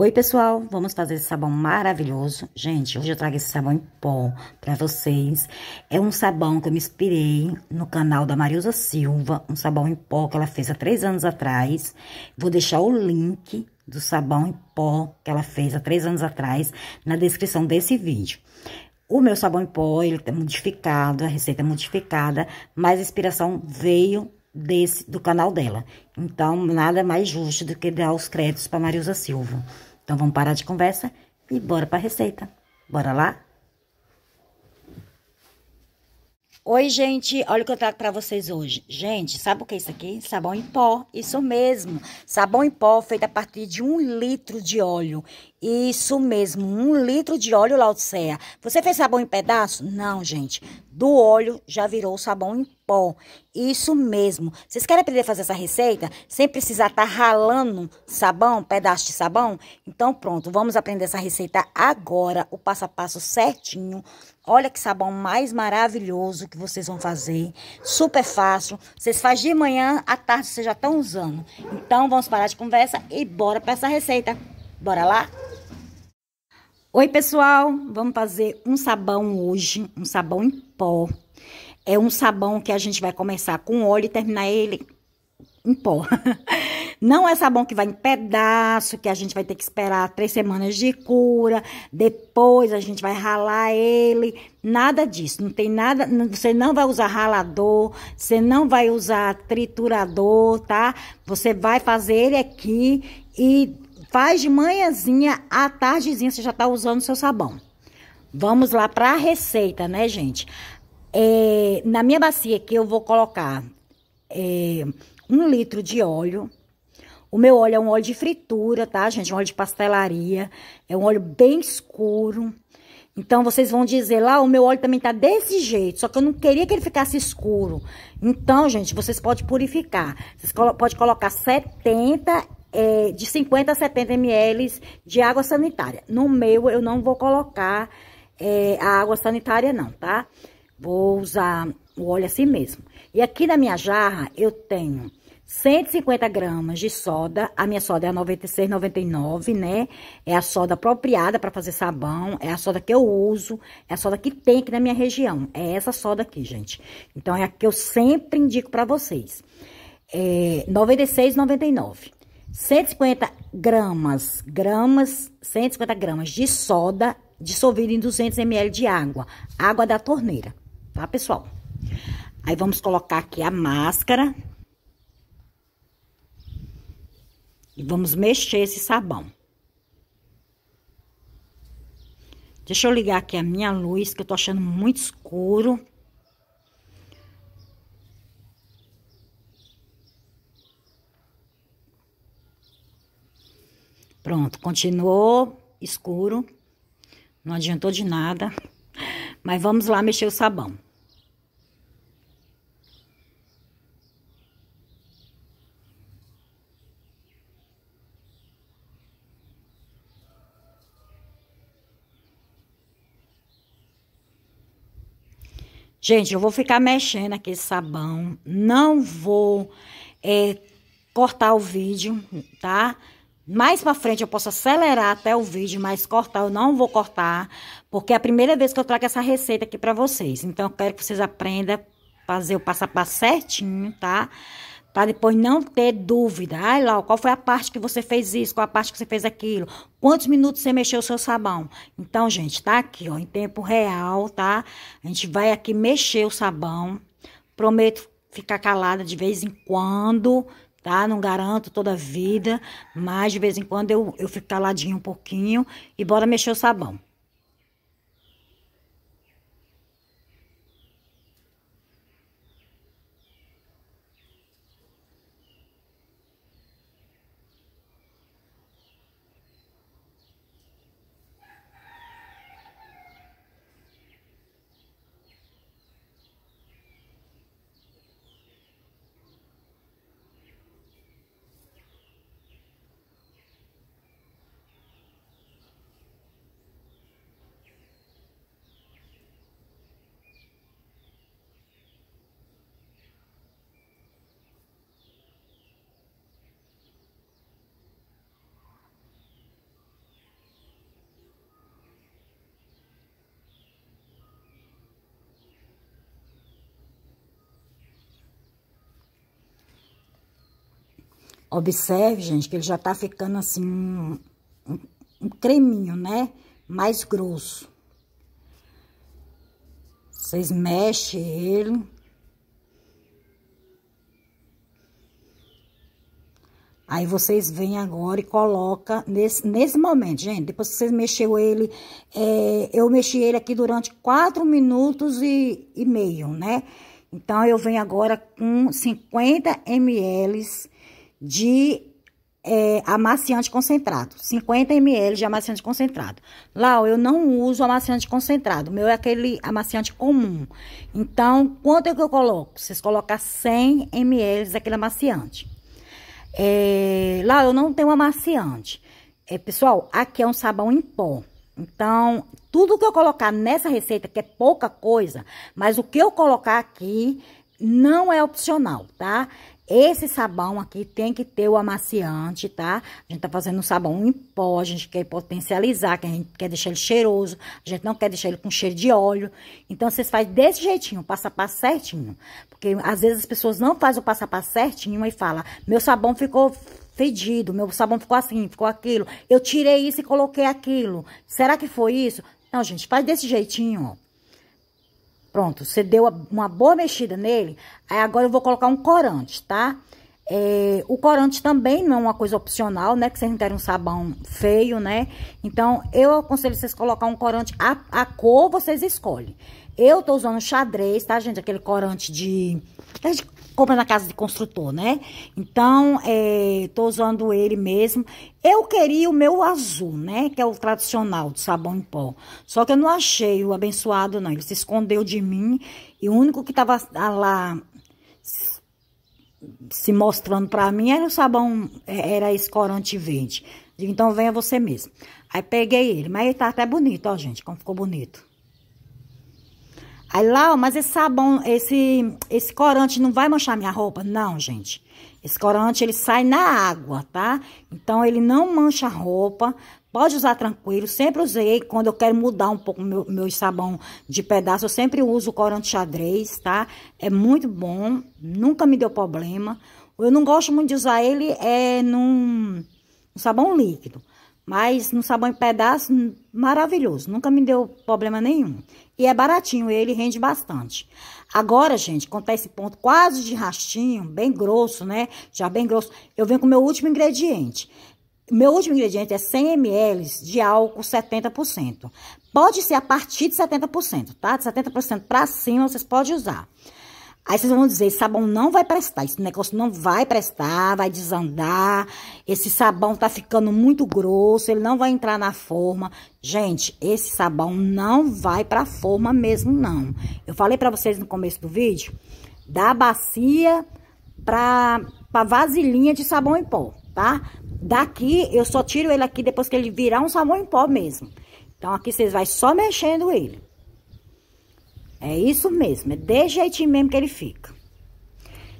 Oi, pessoal, vamos fazer esse sabão maravilhoso. Gente, hoje eu trago esse sabão em pó para vocês. É um sabão que eu me inspirei no canal da Marilza Silva, um sabão em pó que ela fez há três anos atrás. Vou deixar o link do sabão em pó que ela fez há três anos atrás na descrição desse vídeo. O meu sabão em pó, ele é modificado, a receita é modificada, mas a inspiração veio desse do canal dela. Então, nada mais justo do que dar os créditos para Marilza Silva. Então vamos parar de conversa e bora para a receita. Bora lá? Oi, gente, olha o que eu trago para vocês hoje. Gente, sabe o que é isso aqui? Sabão em pó, isso mesmo. Sabão em pó feito a partir de um litro de óleo. Isso mesmo, um litro de óleo Laodicea. Você fez sabão em pedaço? Não, gente. Do óleo já virou sabão em pó. Isso mesmo. Vocês querem aprender a fazer essa receita sem precisar estar tá ralando sabão, pedaço de sabão? Então pronto, vamos aprender essa receita agora, o passo a passo certinho. Olha que sabão mais maravilhoso que vocês vão fazer. Super fácil. Vocês fazem de manhã, à tarde vocês já estão usando. Então vamos parar de conversa e bora para essa receita. Bora lá? Oi, pessoal! Vamos fazer um sabão hoje, um sabão em pó. É um sabão que a gente vai começar com óleo e terminar ele em pó. Não é sabão que vai em pedaço, que a gente vai ter que esperar três semanas de cura, depois a gente vai ralar ele. Nada disso. Não tem nada. Você não vai usar ralador, você não vai usar triturador, tá? Você vai fazer ele aqui e faz de manhãzinha à tardezinha, você já tá usando o seu sabão. Vamos lá para a receita, né, gente? É, na minha bacia aqui eu vou colocar é, um litro de óleo. O meu óleo é um óleo de fritura, tá, gente? Um óleo de pastelaria. É um óleo bem escuro. Então, vocês vão dizer lá, o meu óleo também tá desse jeito, só que eu não queria que ele ficasse escuro. Então, gente, vocês podem purificar. Vocês podem colocar 70, é, de 50 a 70 ml de água sanitária. No meu, eu não vou colocar é, a água sanitária não, tá? Vou usar o óleo assim mesmo. E aqui na minha jarra eu tenho 150 gramas de soda. A minha soda é a 96,99, né? É a soda apropriada para fazer sabão. É a soda que eu uso. É a soda que tem aqui na minha região. É essa soda aqui, gente. Então, é a que eu sempre indico para vocês. É 96,99. 150 gramas, gramas, 150 gramas de soda dissolvida em 200 ml de água. Água da torneira tá, pessoal? Aí vamos colocar aqui a máscara. E vamos mexer esse sabão. Deixa eu ligar aqui a minha luz, que eu tô achando muito escuro. Pronto, continuou escuro. Não adiantou de nada. Mas vamos lá mexer o sabão. Gente, eu vou ficar mexendo aqui esse sabão. Não vou é, cortar o vídeo, tá? Mais pra frente eu posso acelerar até o vídeo, mas cortar eu não vou cortar, porque é a primeira vez que eu trago essa receita aqui pra vocês. Então, eu quero que vocês aprendam a fazer o passo a passo certinho, tá? Tá? para depois não ter dúvida. Ai, Lau, qual foi a parte que você fez isso? Qual a parte que você fez aquilo? Quantos minutos você mexeu o seu sabão? Então, gente, tá aqui, ó, em tempo real, tá? A gente vai aqui mexer o sabão. Prometo ficar calada de vez em quando, tá? Não garanto toda a vida, mas de vez em quando eu, eu fico caladinha um pouquinho e bora mexer o sabão. Observe, gente, que ele já tá ficando assim um, um, creminho, né? Mais grosso. Vocês mexem ele. Aí vocês vêm agora e coloca nesse, nesse momento, gente. Depois que vocês mexeu ele, é, eu mexi ele aqui durante 4 minutos e, e meio, né? Então, eu venho agora com 50 ml de é, amaciante concentrado, 50 ml de amaciante concentrado. Lá eu não uso amaciante concentrado, o meu é aquele amaciante comum. Então, quanto é que eu coloco? Vocês colocam 100 ml daquele amaciante. É, eh, lá eu não tenho amaciante. É, pessoal, aqui é um sabão em pó. Então, tudo que eu colocar nessa receita, que é pouca coisa, mas o que eu colocar aqui não é opcional, tá? Esse sabão aqui tem que ter o amaciante, tá? A gente tá fazendo um sabão em pó, a gente quer potencializar, que a gente quer deixar ele cheiroso, a gente não quer deixar ele com cheiro de óleo. Então, vocês fazem desse jeitinho, passo a passo certinho. Porque, às vezes, as pessoas não fazem o passo a passo certinho e falam, meu sabão ficou fedido, meu sabão ficou assim, ficou aquilo, eu tirei isso e coloquei aquilo. Será que foi isso? Não, gente, faz desse jeitinho, ó. Pronto, você deu uma boa mexida nele, aí agora eu vou colocar um corante, tá? É, o corante também não é uma coisa opcional, né? Que vocês não querem um sabão feio, né? Então, eu aconselho vocês colocar um corante, a, a cor vocês escolhem. Eu tô usando xadrez, tá, gente? Aquele corante de compra na casa de construtor, né? Então, é, tô usando ele mesmo. Eu queria o meu azul, né? Que é o tradicional de sabão em pó. Só que eu não achei o abençoado, não. Ele se escondeu de mim. E o único que tava lá se mostrando para mim era o sabão, é, era esse corante verde. Digo, então venha você mesmo. Aí peguei ele, mas ele tá até bonito, ó, gente, como ficou bonito. Aí, lá, mas esse sabão, esse, esse corante não vai manchar minha roupa? Não, gente. Esse corante, ele sai na água, tá? Então, ele não mancha a roupa. Pode usar tranquilo. Sempre usei, quando eu quero mudar um pouco meu, meu sabão de pedaço, eu sempre uso o corante xadrez, tá? É muito bom, nunca me deu problema. Eu não gosto muito de usar ele é, num, num sabão líquido. Mas no sabão em pedaço, hum, maravilhoso. Nunca me deu problema nenhum. E é baratinho, ele rende bastante. Agora, gente, quando tá esse ponto quase de rastinho, bem grosso, né? Já bem grosso, eu venho com o meu último ingrediente. Meu último ingrediente é 100 ml de álcool 70%. Pode ser a partir de 70%, tá? De 70% para cima vocês podem usar. Aí vocês vão dizer, sabão não vai prestar, esse negócio não vai prestar, vai desandar, esse sabão tá ficando muito grosso, ele não vai entrar na forma. Gente, esse sabão não vai pra forma mesmo, não. Eu falei pra vocês no começo do vídeo, da bacia pra, pra vasilhinha de sabão em pó, tá? Daqui, eu só tiro ele aqui depois que ele virar um sabão em pó mesmo. Então, aqui vocês vão só mexendo ele. É isso mesmo, é desse jeitinho mesmo que ele fica.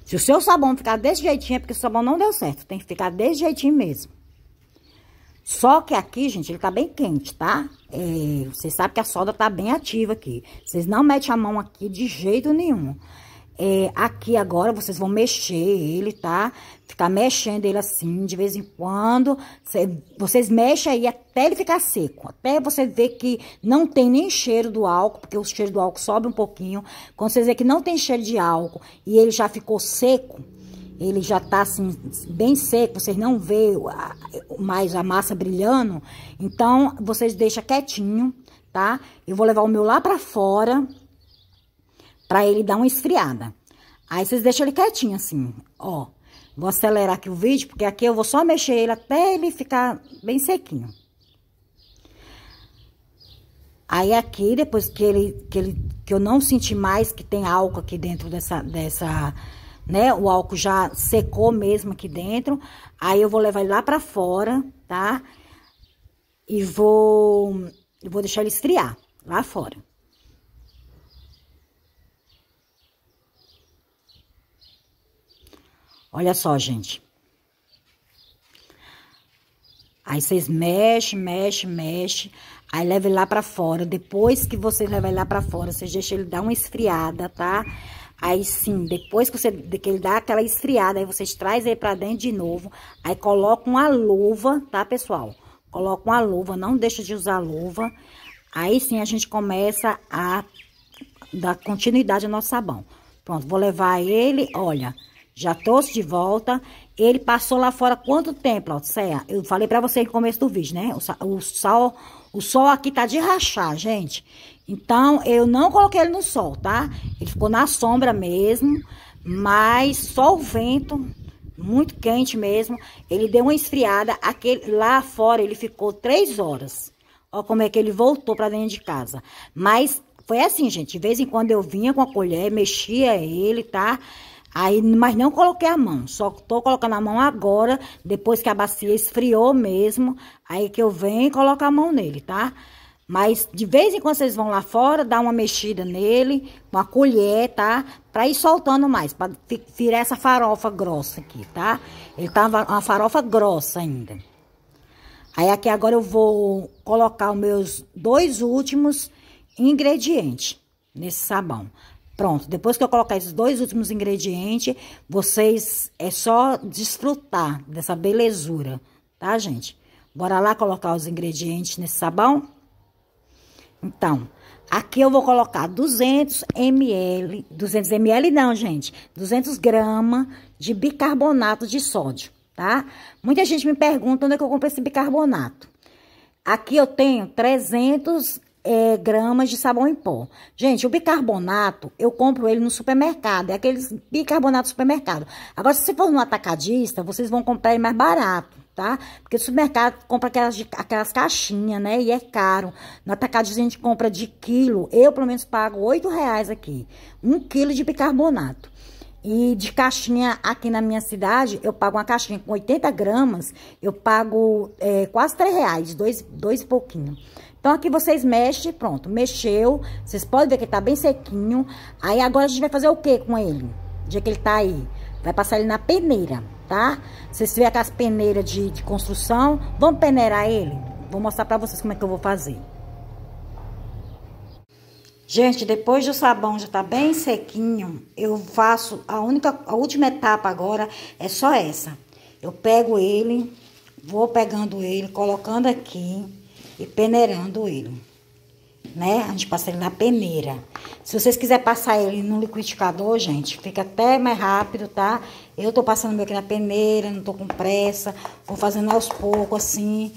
Se o seu sabão ficar desse jeitinho, é porque o sabão não deu certo. Tem que ficar desse jeitinho mesmo. Só que aqui, gente, ele tá bem quente, tá? É, vocês sabem que a solda tá bem ativa aqui. Vocês não metem a mão aqui de jeito nenhum. É, aqui agora vocês vão mexer ele, tá? Ficar mexendo ele assim, de vez em quando. Cê, vocês mexem aí até ele ficar seco. Até você ver que não tem nem cheiro do álcool, porque o cheiro do álcool sobe um pouquinho. Quando vocês verem que não tem cheiro de álcool e ele já ficou seco, ele já tá assim, bem seco, vocês não vê mais a massa brilhando. Então, vocês deixam quietinho, tá? Eu vou levar o meu lá pra fora para ele dar uma esfriada. Aí vocês deixam ele quietinho assim, ó. Vou acelerar aqui o vídeo, porque aqui eu vou só mexer ele até ele ficar bem sequinho. Aí aqui, depois que ele, que ele, que eu não senti mais que tem álcool aqui dentro dessa, dessa, né? O álcool já secou mesmo aqui dentro. Aí eu vou levar ele lá pra fora, tá? E vou, eu vou deixar ele esfriar lá fora. Olha só, gente. Aí vocês mexe, mexe, mexe. Aí leva ele lá pra fora. Depois que você leva ele lá pra fora, você deixa ele dar uma esfriada, tá? Aí sim, depois que, você, que ele dá aquela esfriada, aí vocês traz ele pra dentro de novo. Aí coloca uma luva, tá, pessoal? Coloca uma luva, não deixa de usar luva. Aí sim a gente começa a dar continuidade ao nosso sabão. Pronto, vou levar ele, olha... Já trouxe de volta. Ele passou lá fora quanto tempo, Laodiceia? Eu falei para você no começo do vídeo, né? O, sol, o sol aqui tá de rachar, gente. Então, eu não coloquei ele no sol, tá? Ele ficou na sombra mesmo, mas só o vento, muito quente mesmo. Ele deu uma esfriada. Aquele, lá fora ele ficou três horas. Ó como é que ele voltou para dentro de casa. Mas foi assim, gente. De vez em quando eu vinha com a colher, mexia ele, tá? Aí, mas não coloquei a mão, só tô colocando a mão agora, depois que a bacia esfriou mesmo, aí que eu venho e coloco a mão nele, tá? Mas de vez em quando vocês vão lá fora, dá uma mexida nele, uma colher, tá? Pra ir soltando mais, pra tirar essa farofa grossa aqui, tá? Ele tá uma farofa grossa ainda. Aí aqui agora eu vou colocar os meus dois últimos ingredientes nesse sabão. Pronto, depois que eu colocar esses dois últimos ingredientes, vocês é só desfrutar dessa belezura, tá, gente? Bora lá colocar os ingredientes nesse sabão? Então, aqui eu vou colocar 200 ml, 200 ml não, gente, 200 gramas de bicarbonato de sódio, tá? Muita gente me pergunta onde é que eu comprei esse bicarbonato. Aqui eu tenho 300 é, gramas de sabão em pó. Gente, o bicarbonato, eu compro ele no supermercado. É aqueles bicarbonato do supermercado. Agora, se você for no atacadista, vocês vão comprar ele mais barato, tá? Porque o supermercado compra aquelas, aquelas caixinhas, né? E é caro. No atacadista a gente compra de quilo. Eu, pelo menos, pago oito reais aqui. Um quilo de bicarbonato. E de caixinha aqui na minha cidade, eu pago uma caixinha com 80 gramas, eu pago é, quase 3 reais, dois, dois e pouquinho. Então, aqui vocês mexem, pronto, mexeu. Vocês podem ver que tá bem sequinho. Aí, agora a gente vai fazer o que com ele? O dia que ele tá aí? Vai passar ele na peneira, tá? Vocês tiverem aquelas peneiras de, de construção, vamos peneirar ele? Vou mostrar pra vocês como é que eu vou fazer. Gente, depois do sabão já tá bem sequinho, eu faço a única, a última etapa agora é só essa. Eu pego ele, vou pegando ele, colocando aqui e peneirando ele. Né? A gente passa ele na peneira. Se vocês quiserem passar ele no liquidificador, gente, fica até mais rápido, tá? Eu tô passando meu aqui na peneira, não tô com pressa, vou fazendo aos poucos assim.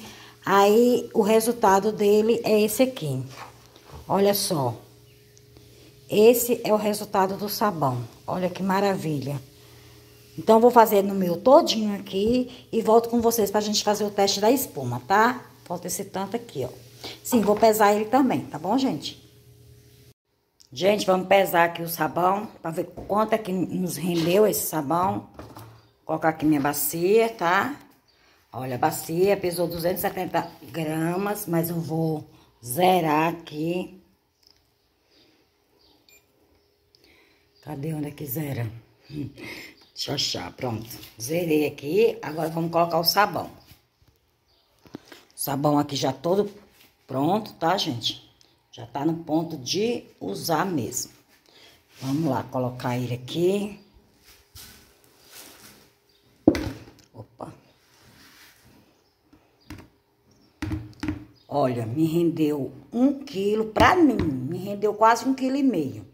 Aí o resultado dele é esse aqui. Olha só. Esse é o resultado do sabão. Olha que maravilha. Então, vou fazer no meu todinho aqui e volto com vocês para a gente fazer o teste da espuma, tá? Falta esse tanto aqui, ó. Sim, vou pesar ele também, tá bom, gente? Gente, vamos pesar aqui o sabão, pra ver quanto é que nos rendeu esse sabão. Vou colocar aqui minha bacia, tá? Olha, a bacia pesou 270 gramas, mas eu vou zerar aqui. Cadê onde é que zera? Hum, deixa eu achar, pronto. Zerei aqui, agora vamos colocar o sabão. Sabão aqui já todo pronto, tá, gente? Já tá no ponto de usar mesmo. Vamos lá, colocar ele aqui. Opa. Olha, me rendeu um quilo, pra mim, me rendeu quase um quilo e meio.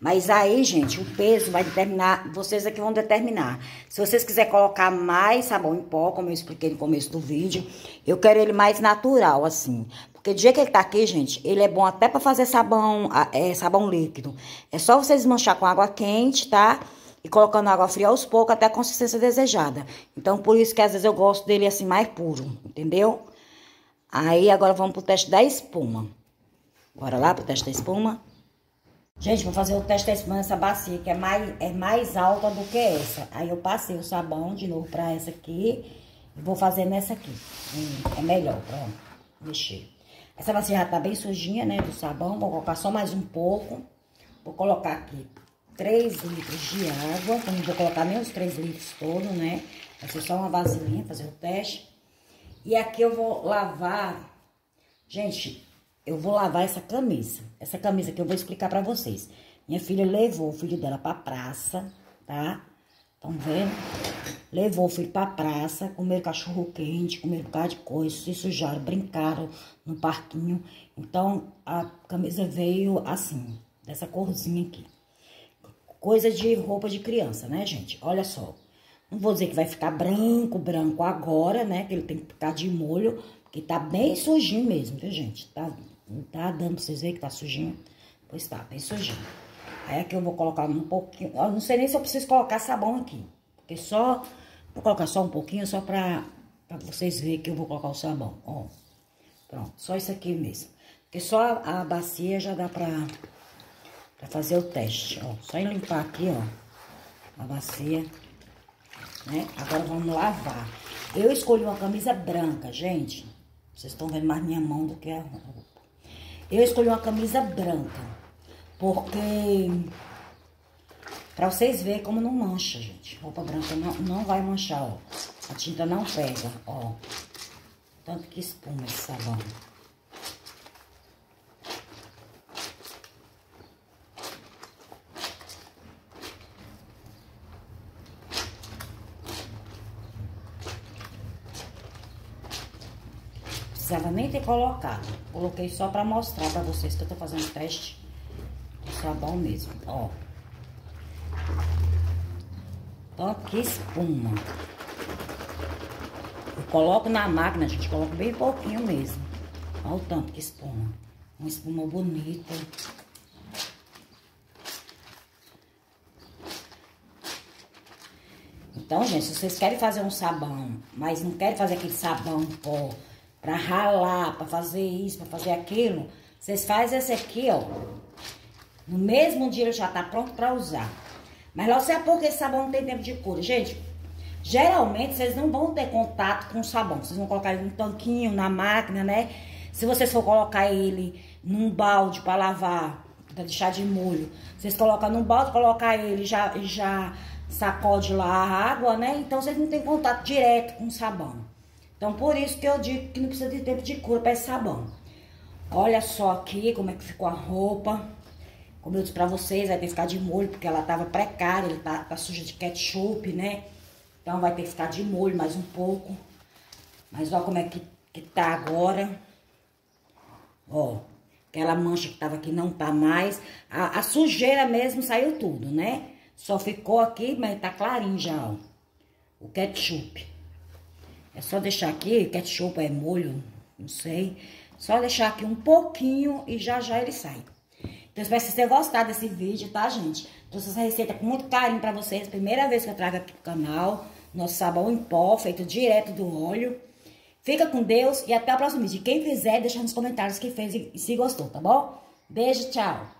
Mas aí, gente, o peso vai determinar, vocês aqui vão determinar. Se vocês quiserem colocar mais sabão em pó, como eu expliquei no começo do vídeo, eu quero ele mais natural, assim. Porque do jeito que ele tá aqui, gente, ele é bom até pra fazer sabão, é, sabão líquido. É só vocês manchar com água quente, Tá? e colocando água fria aos poucos até a consistência desejada. Então, por isso que às vezes eu gosto dele assim mais puro, entendeu? Aí, agora vamos pro teste da espuma. Bora lá pro teste da espuma. Gente, vou fazer o teste dessa semana, bacia que é mais, é mais alta do que essa. Aí eu passei o sabão de novo pra essa aqui e vou fazer nessa aqui. Hum, é melhor, pronto, mexer. Essa bacia já tá bem sujinha, né, do sabão. Vou colocar só mais um pouco. Vou colocar aqui 3 litros de água, eu não vou colocar nem os 3 litros todos, né. Vai ser só uma vasilhinha, fazer o teste. E aqui eu vou lavar, gente, eu vou lavar essa camisa. Essa camisa que eu vou explicar para vocês. Minha filha levou o filho dela pra praça, tá? Estão vendo? Levou o filho pra praça, comeram cachorro quente, comeram um bocado de coisa, se sujaram, brincaram no parquinho. Então, a camisa veio assim, dessa corzinha aqui. Coisa de roupa de criança, né, gente? Olha só. Não vou dizer que vai ficar branco, branco agora, né? Que ele tem que ficar de molho, que tá bem sujinho mesmo, viu, gente? Tá, tá dando pra vocês verem que tá sujinho? Pois tá, bem sujinho. Aí aqui eu vou colocar um pouquinho... Eu não sei nem se eu preciso colocar sabão aqui. Porque só... Vou colocar só um pouquinho, só pra, pra vocês verem que eu vou colocar o sabão. Ó, pronto. Só isso aqui mesmo. Porque só a, a bacia já dá pra, pra fazer o teste, ó. Só em limpar aqui, ó. A bacia, né? Agora vamos lavar. Eu escolhi uma camisa branca, gente. Vocês estão vendo mais minha mão do que a roupa. Eu escolhi uma camisa branca, porque para vocês verem como não mancha, gente. Roupa branca não, não vai manchar, ó. A tinta não pega, ó. Tanto que espuma esse sabão. precisava nem ter colocado. Coloquei só pra mostrar pra vocês que eu tô fazendo teste do sabão mesmo, ó. Ó que espuma. Eu coloco na máquina, gente, coloca bem pouquinho mesmo. Olha o tanto que espuma. Uma espuma bonita. Então, gente, se vocês querem fazer um sabão, mas não querem fazer aquele sabão pó para ralar, para fazer isso, para fazer aquilo, vocês fazem esse aqui, ó. No mesmo dia ele já tá pronto para usar. Mas lá você é pouco esse sabão não tem tempo de cura. Gente, geralmente vocês não vão ter contato com o sabão. Vocês vão colocar ele num tanquinho, na máquina, né? Se vocês for colocar ele num balde para lavar, para deixar de molho, vocês colocam num balde, colocar ele já já sacode lá a água, né? Então vocês não tem contato direto com o sabão. Então, por isso que eu digo que não precisa de tempo de cura para esse sabão. Olha só aqui como é que ficou a roupa. Como eu disse pra vocês, vai ter que ficar de molho, porque ela tava precária, ele tá, tá suja de ketchup, né? Então vai ter que ficar de molho mais um pouco. Mas olha como é que, que tá agora. Ó, aquela mancha que tava aqui não tá mais. A, a sujeira mesmo saiu tudo, né? Só ficou aqui, mas tá clarinho já, ó. O ketchup. É só deixar aqui, ketchup é molho, não sei. Só deixar aqui um pouquinho e já já ele sai. Então, espero que vocês tenham gostado desse vídeo, tá, gente? Trouxe essa receita com muito carinho pra vocês. Primeira vez que eu trago aqui pro canal. Nosso sabão em pó, feito direto do óleo. Fica com Deus e até o próximo vídeo. Quem fizer, deixa nos comentários que fez e se gostou, tá bom? Beijo, tchau!